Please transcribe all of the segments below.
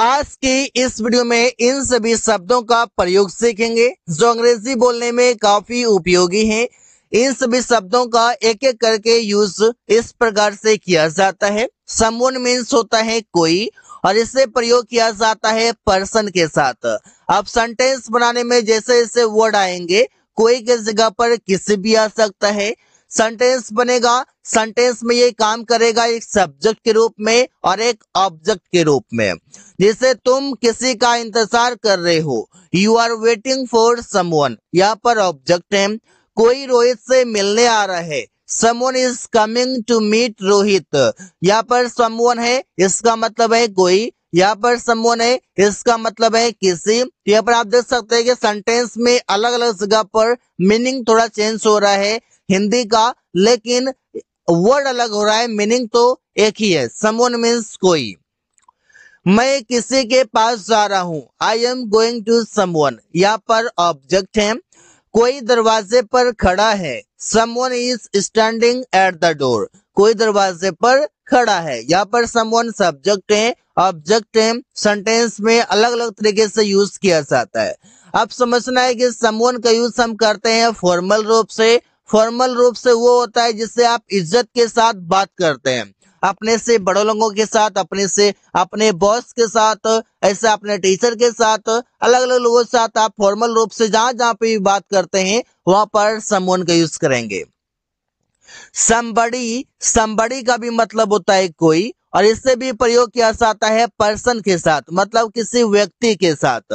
आज की इस वीडियो में इन सभी शब्दों का प्रयोग सीखेंगे जो अंग्रेजी बोलने में काफी उपयोगी हैं। इन सभी शब्दों का एक एक करके यूज इस प्रकार से किया जाता है समवन मीन्स होता है कोई और इसे प्रयोग किया जाता है पर्सन के साथ अब सेंटेंस बनाने में जैसे जैसे वर्ड आएंगे कोई के जगह पर किसी भी आ सकता है सेंटेंस बनेगा सेंटेंस में ये काम करेगा एक सब्जेक्ट के रूप में और एक ऑब्जेक्ट के रूप में जैसे तुम किसी का इंतजार कर रहे हो you are waiting for someone यहाँ पर ऑब्जेक्ट है कोई रोहित से मिलने आ रहा है someone is coming to meet Rohit यहाँ पर समवन है इसका मतलब है कोई यहाँ पर समवन है इसका मतलब है किसी यहाँ पर आप देख सकते हैं कि सेंटेंस में अलग अलग जगह पर मीनिंग थोड़ा चेंज हो रहा है हिंदी का लेकिन वर्ड अलग हो रहा है मीनिंग तो एक ही है समवन मीन्स कोई मैं किसी के पास जा रहा हूं I am going to someone यहाँ पर ऑब्जेक्ट है कोई दरवाजे पर खड़ा है someone is standing at the door कोई दरवाजे पर खड़ा है यहाँ पर समवन सब्जेक्ट है ऑब्जेक्ट है सेंटेंस में अलग अलग तरीके से यूज किया जाता है अब समझना है कि समवन का यूज हम करते हैं फॉर्मल रूप से फॉर्मल रूप से वो होता है जिससे आप इज्जत के साथ बात करते हैं अपने से बड़ों लोगों के साथ अपने से अपने बॉस के साथ ऐसे अपने टीचर के साथ अलग अलग लोगों के साथ आप फॉर्मल रूप से जहां जहां पे भी बात करते हैं वहां पर समोन का यूज करेंगे संबड़ी संबड़ी का भी मतलब होता है कोई और इससे भी प्रयोग किया जाता है पर्सन के साथ मतलब किसी व्यक्ति के साथ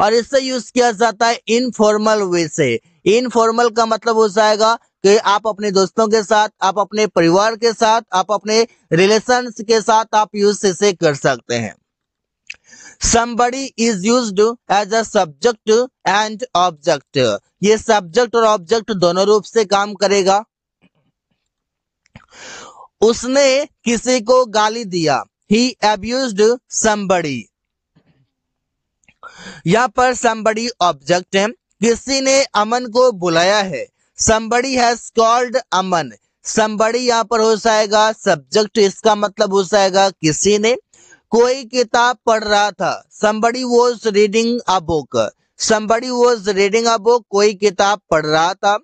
और इससे यूज किया जाता है इनफॉर्मल वे से इनफॉर्मल का मतलब हो जाएगा कि आप अपने दोस्तों के साथ आप अपने परिवार के साथ आप अपने रिलेशन के साथ आप यूज इसे कर सकते हैं somebody is used as a subject and object ये subject और object दोनों रूप से काम करेगा उसने किसी को गाली दिया ही abused somebody यहां पर somebody ऑब्जेक्ट है किसी ने अमन को बुलाया है somebody has called Aman somebody यहाँ पर हो जाएगा सब्जेक्ट इसका मतलब हो जाएगा किसी ने कोई किताब पढ़ रहा था somebody was reading a book somebody was reading a book कोई किताब पढ़ रहा था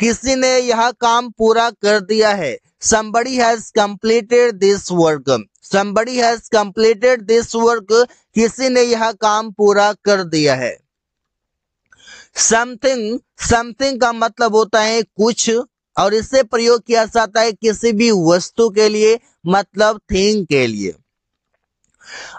किसी ने यह काम पूरा कर दिया है somebody has completed this work somebody has completed this work किसी ने यह काम पूरा कर दिया है समथिंग समथिंग का मतलब होता है कुछ और इससे प्रयोग किया जाता है किसी भी वस्तु के लिए मतलब थिंग के लिए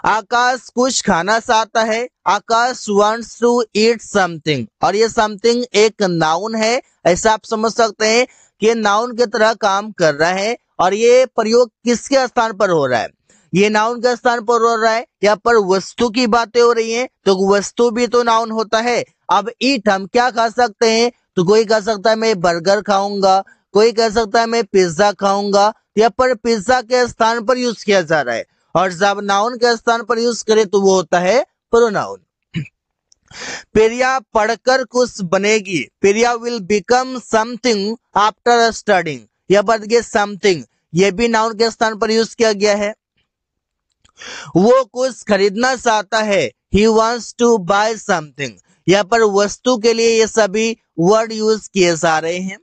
आकाश कुछ खाना चाहता है Akash wants to eat something और ये समथिंग एक नाउन है ऐसा आप समझ सकते हैं कि नाउन की तरह काम कर रहा है और ये प्रयोग किसके स्थान पर हो रहा है ये नाउन के स्थान पर हो रहा है यहाँ पर वस्तु की बातें हो रही हैं तो वस्तु भी तो नाउन होता है अब ईट हम क्या खा सकते हैं तो कोई कह सकता है मैं बर्गर खाऊंगा कोई कह सकता है मैं पिज्जा खाऊंगा तो या पर पिज्जा के स्थान पर यूज किया जा रहा है और जब नाउन के स्थान पर यूज करें तो वो होता है प्रोनाउन पेरिया पढ़कर कुछ बनेगी Priya will become something after studying या बन समथिंग यह भी नाउन के स्थान पर यूज किया गया है वो कुछ खरीदना चाहता है he wants to buy something यहाँ पर वस्तु के लिए ये सभी वर्ड यूज किए जा रहे हैं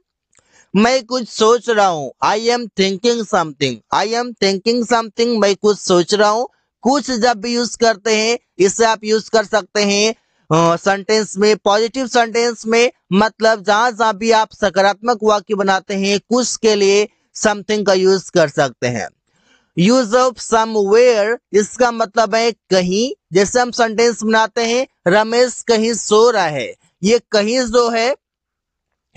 मैं कुछ सोच रहा हूँ I am thinking something I am thinking something मैं कुछ सोच रहा हूँ कुछ जब भी यूज करते हैं इसे आप यूज कर सकते हैं सेंटेंस में पॉजिटिव सेंटेंस में मतलब जहां जहां भी आप सकारात्मक वाक्य बनाते हैं कुछ के लिए समथिंग का यूज कर सकते हैं यूज ऑफ समवेयर इसका मतलब है कहीं जैसे हम सेंटेंस बनाते हैं रमेश कहीं सो रहा है ये कहीं जो है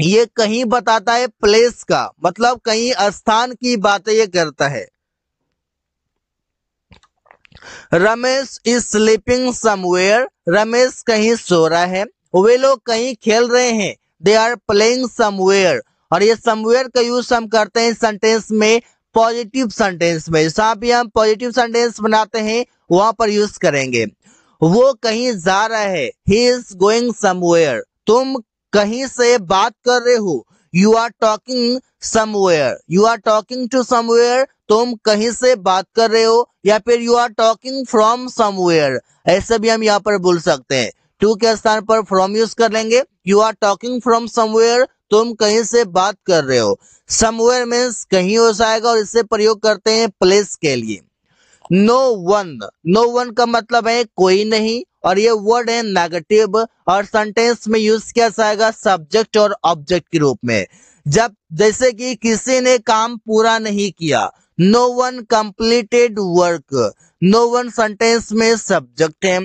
ये कहीं बताता है प्लेस का मतलब कहीं स्थान की बातें ये करता है Ramesh is sleeping somewhere Ramesh कहीं सो रहा है वे लोग कहीं खेल रहे हैं दे आर प्लेइंग समवेयर और ये समवेयर का यूज हम करते हैं सेंटेंस में पॉजिटिव सेंटेंस में जहां भी हम पॉजिटिव सेंटेंस बनाते हैं वहां पर यूज करेंगे वो कहीं जा रहा है ही इज गोइंग समवेयर तुम कहीं से बात कर रहे हो you are talking somewhere you are talking to somewhere तुम कहीं से बात कर रहे हो या फिर you are talking from somewhere ऐसे भी हम यहाँ पर बोल सकते हैं टू के स्थान पर फ्रॉम यूज कर लेंगे you are talking from somewhere तुम कहीं से बात कर रहे हो समवेयर मीन्स कहीं हो जाएगा और इसे प्रयोग करते हैं प्लेस के लिए नो वन नो वन का मतलब है कोई नहीं और ये वर्ड है नेगेटिव और सेंटेंस में यूज किया जाएगा सब्जेक्ट और ऑब्जेक्ट के रूप में जब जैसे कि किसी ने काम पूरा नहीं किया no one completed work no one sentence में सब्जेक्ट है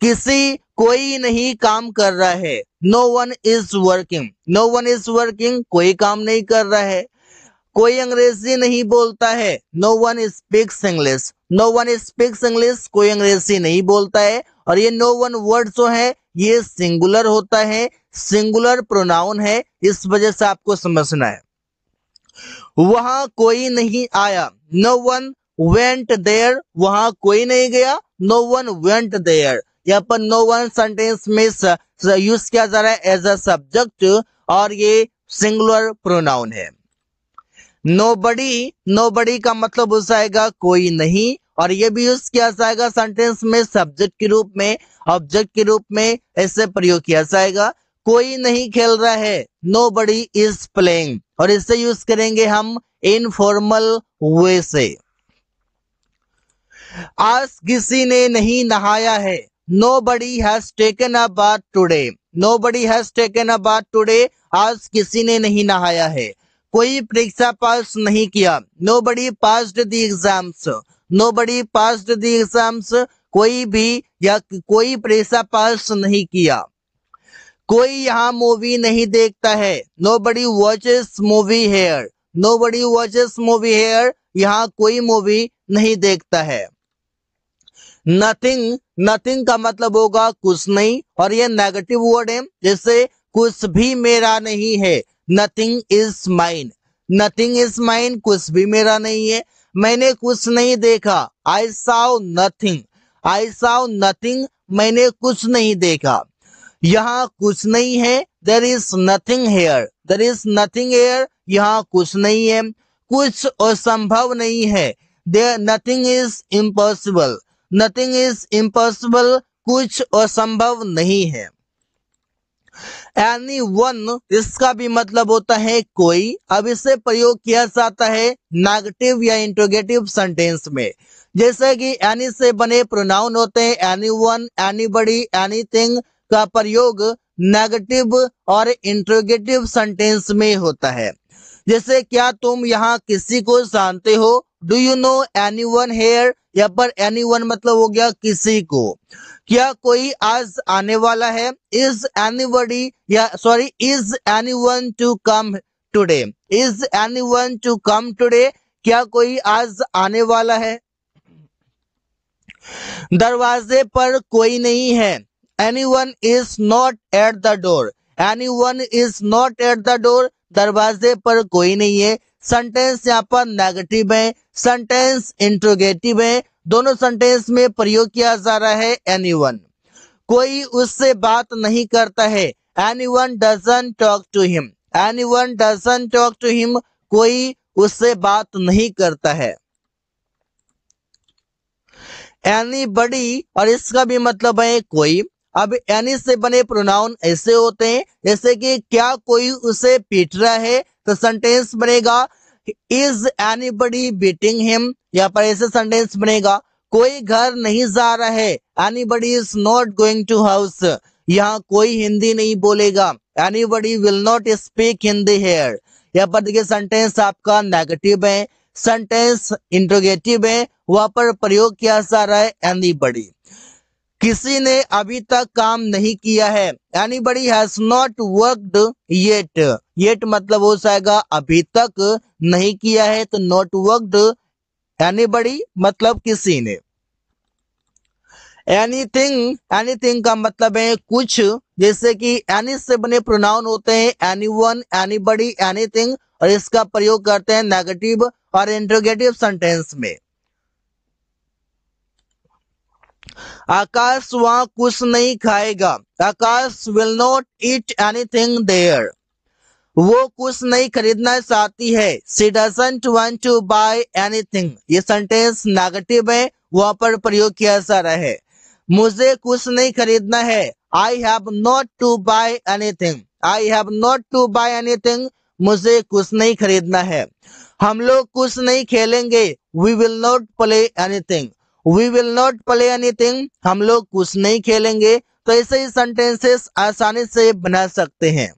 किसी कोई नहीं काम कर रहा है no one is working no one is working कोई काम नहीं कर रहा है कोई अंग्रेजी नहीं बोलता है no one speaks English no one speaks English कोई अंग्रेजी नहीं बोलता है और ये नो वन वर्ड जो है ये सिंगुलर होता है सिंगुलर प्रोनाउन है इस वजह से आपको समझना है वहां कोई नहीं आया नो वन वेंट देयर वहां कोई नहीं गया नो वन वेंट देयर यहाँ पर नो वन सेंटेंस में यूज किया जा रहा है एज अ सब्जेक्ट और ये सिंगुलर प्रोनाउन है नो बडी नो बडी का मतलब हो जाएगा कोई नहीं और ये भी यूज किया जाएगा सेंटेंस में सब्जेक्ट के रूप में ऑब्जेक्ट के रूप में ऐसे प्रयोग किया जाएगा कोई नहीं खेल रहा है नो बडी इज प्लेइंग और इसे यूज करेंगे हम इनफॉर्मल वे से आज किसी ने नहीं नहाया है nobody has taken a bath nobody has taken a bath today आज किसी ने नहीं नहाया है कोई परीक्षा पास नहीं किया nobody passed the exams body passed the exams कोई भी या कोई परीक्षा पास नहीं किया कोई यहाँ मूवी नहीं देखता है nobody watches movie here nobody watches movie here यहाँ कोई मूवी नहीं देखता है नथिंग नथिंग का मतलब होगा कुछ नहीं और ये नेगेटिव वर्ड है जैसे कुछ भी मेरा नहीं है nothing is mine nothing is mine कुछ भी मेरा नहीं है मैंने कुछ नहीं देखा I saw nothing I saw nothing मैंने कुछ नहीं देखा यहाँ कुछ नहीं है there is nothing here there is nothing here यहाँ कुछ नहीं है कुछ असंभव नहीं है there nothing is impossible nothing is impossible कुछ असंभव नहीं है एनी वन इसका भी मतलब होता है कोई अब इसे प्रयोग किया जाता है नेगेटिव या इंट्रोगेटिव सेंटेंस में जैसे कि एनी से बने प्रोनाउन होते हैं anyone anybody anything का प्रयोग नेगेटिव और इंट्रोगेटिव सेंटेंस में होता है जैसे क्या तुम यहाँ किसी को जानते हो do you know anyone here यहाँ पर एनी वन मतलब हो गया किसी को क्या कोई आज आने वाला है इज एनी या sorry is anyone to come today is anyone to come today क्या कोई आज आने वाला है दरवाजे पर कोई नहीं है anyone is not at the door anyone is not at the door दरवाजे पर कोई नहीं है सेंटेंस यहाँ पर नेगेटिव है सेंटेंस इंट्रोगेटिव है दोनों सेंटेंस में प्रयोग किया जा रहा है एनीवन कोई उससे बात नहीं करता है anyone one talk to him anyone one talk to him कोई उससे बात नहीं करता है एनी बड़ी और इसका भी मतलब है कोई अब एनी से बने प्रोनाउन ऐसे होते हैं जैसे कि क्या कोई उसे पीट रहा है तो सेंटेंस बनेगा इज एनीबडी बीटिंग हिम यहाँ पर ऐसे सेंटेंस बनेगा कोई घर नहीं जा रहा है anybody is not going to house यहाँ कोई हिंदी नहीं बोलेगा anybody will not speak Hindi here यहाँ पर देखिए सेंटेंस आपका नेगेटिव है सेंटेंस इंट्रोगेटिव है वहां पर प्रयोग किया जा रहा है एनीबडी किसी ने अभी तक काम नहीं किया है anybody has not worked yet yet मतलब हो जाएगा अभी तक नहीं किया है तो नॉट वर्कड एनी बड़ी मतलब किसी ने एनीथिंग एनीथिंग का मतलब है कुछ जैसे कि एनी से बने प्रोनाउन होते हैं anyone anybody anything और इसका प्रयोग करते हैं नेगेटिव और इंट्रोगेटिव सेंटेंस में आकाश वहां कुछ नहीं खाएगा Akash will not eat anything there वो कुछ नहीं खरीदना चाहती है she doesn't want to buy anything ये सेंटेंस नेगेटिव है वहां पर प्रयोग किया जा रहा है मुझे कुछ नहीं खरीदना है I have not to buy anything I have not to buy anything मुझे कुछ नहीं खरीदना है हम लोग कुछ नहीं खेलेंगे we will not play anything we will not play anything हम लोग कुछ नहीं खेलेंगे तो ऐसे ही सेंटेंसेस आसानी से बना सकते हैं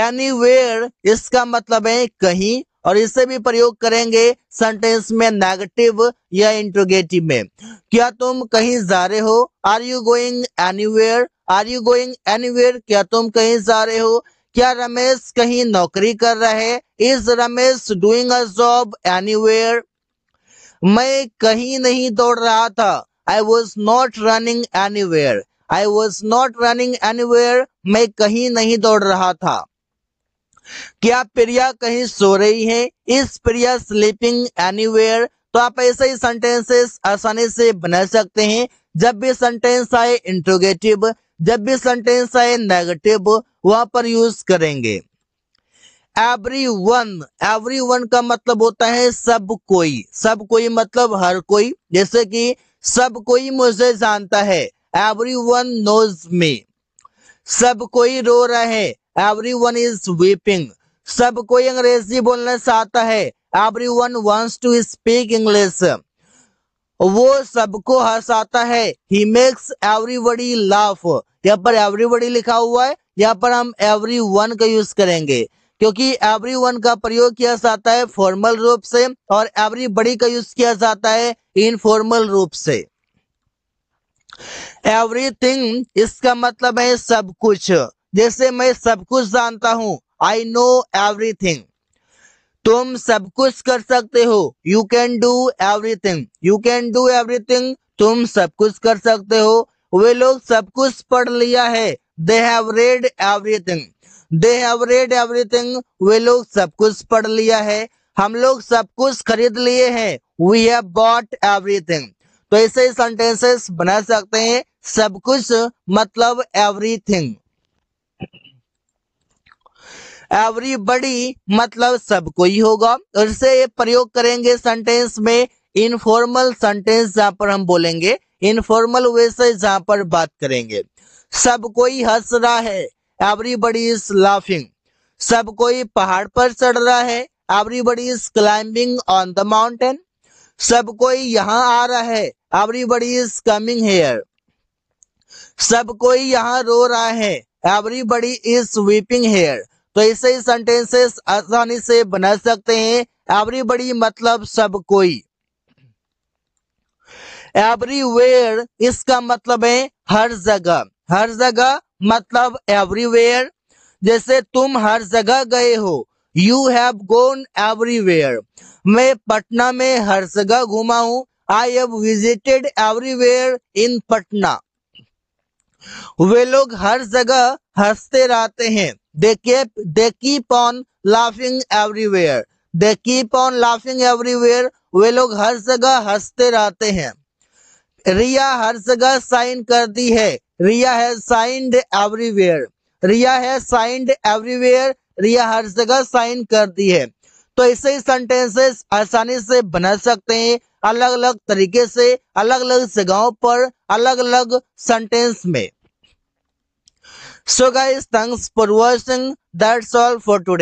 एनीवेयर इसका मतलब है कहीं और इसे भी प्रयोग करेंगे सेंटेंस में नेगेटिव या इंट्रोगेटिव में क्या तुम कहीं जा रहे हो are you going anywhere are you going anywhere क्या तुम कहीं जा रहे हो क्या रमेश कहीं नौकरी कर रहे is Ramesh doing a job anywhere मैं कहीं नहीं दौड़ रहा था I was not running anywhere I was not running anywhere मैं कहीं नहीं दौड़ रहा था क्या प्रिया कहीं सो रही है इस प्रिया स्लीपिंग एनीवेयर तो आप ऐसे ही सेंटेंसेस आसानी से बना सकते हैं जब भी सेंटेंस आए इंट्रोगेटिव जब भी सेंटेंस आए नेगेटिव वहां पर यूज करेंगे एवरी वन एवरी वन का मतलब होता है सब कोई सब कोई मतलब हर कोई जैसे कि सब कोई मुझे जानता है एवरी वन नोज मी सब कोई रो रहा है एवरी वन इज वीपिंग सब कोई अंग्रेजी बोलना चाहता है everyone wants to speak English वो सबको हंसाता है ही मेक्स एवरीबडी लाफ यहाँ पर एवरीबडी लिखा हुआ है यहाँ पर हम एवरी वन का यूज करेंगे क्योंकि एवरी वन का प्रयोग किया जाता है फॉर्मल रूप से और एवरी बड़ी का यूज किया जाता है इनफॉर्मल रूप से एवरीथिंग इसका मतलब है सब कुछ जैसे मैं सब कुछ जानता हूं आई नो एवरीथिंग तुम सब कुछ कर सकते हो you can do everything you can do everything तुम सब कुछ कर सकते हो वे लोग सब कुछ पढ़ लिया है they have read everything they have read everything वे लोग सब कुछ पढ़ लिया है हम लोग सब कुछ खरीद लिए हैं वी हैव बॉट एवरीथिंग तो ऐसे सेंटेंसेस बना सकते हैं सब कुछ मतलब एवरीथिंग एवरीबडी मतलब सब कोई होगा और इसे प्रयोग करेंगे सेंटेंस में इनफॉर्मल सेंटेंस जहां पर हम बोलेंगे इनफॉर्मल वे से जहां पर बात करेंगे सब कोई हंस रहा है एवरीबडी इज लाफिंग सब कोई पहाड़ पर चढ़ रहा है everybody is climbing on the mountain सब कोई यहाँ आ रहा है एवरीबडी इज कमिंग हेयर सब कोई यहाँ रो रहा है एवरीबडी इज वीपिंग हेयर तो ऐसे ही सेंटेंसेस आसानी से बना सकते हैं एवरीबडी मतलब सब कोई एवरीवेयर इसका मतलब है हर जगह हर जगह मतलब एवरीवेयर जैसे तुम हर जगह गए हो यू हैव गोन एवरीवेयर मैं पटना में हर जगह घुमा हूँ I have visited everywhere in Patna वे लोग हर जगह हंसते रहते हैं they keep they keep on laughing everywhere they keep on laughing everywhere वे लोग हर जगह हंसते रहते हैं रिया हर जगह साइन करती है रिया है साइंड एवरीवेयर रिया है साइंड एवरीवेयर रिया हर जगह साइन कर दी है तो ऐसे ही सेंटेंसेस आसानी से बना सकते हैं अलग अलग तरीके से अलग अलग जगहों पर अलग अलग सेंटेंस में so guys thanks for watching that's all for today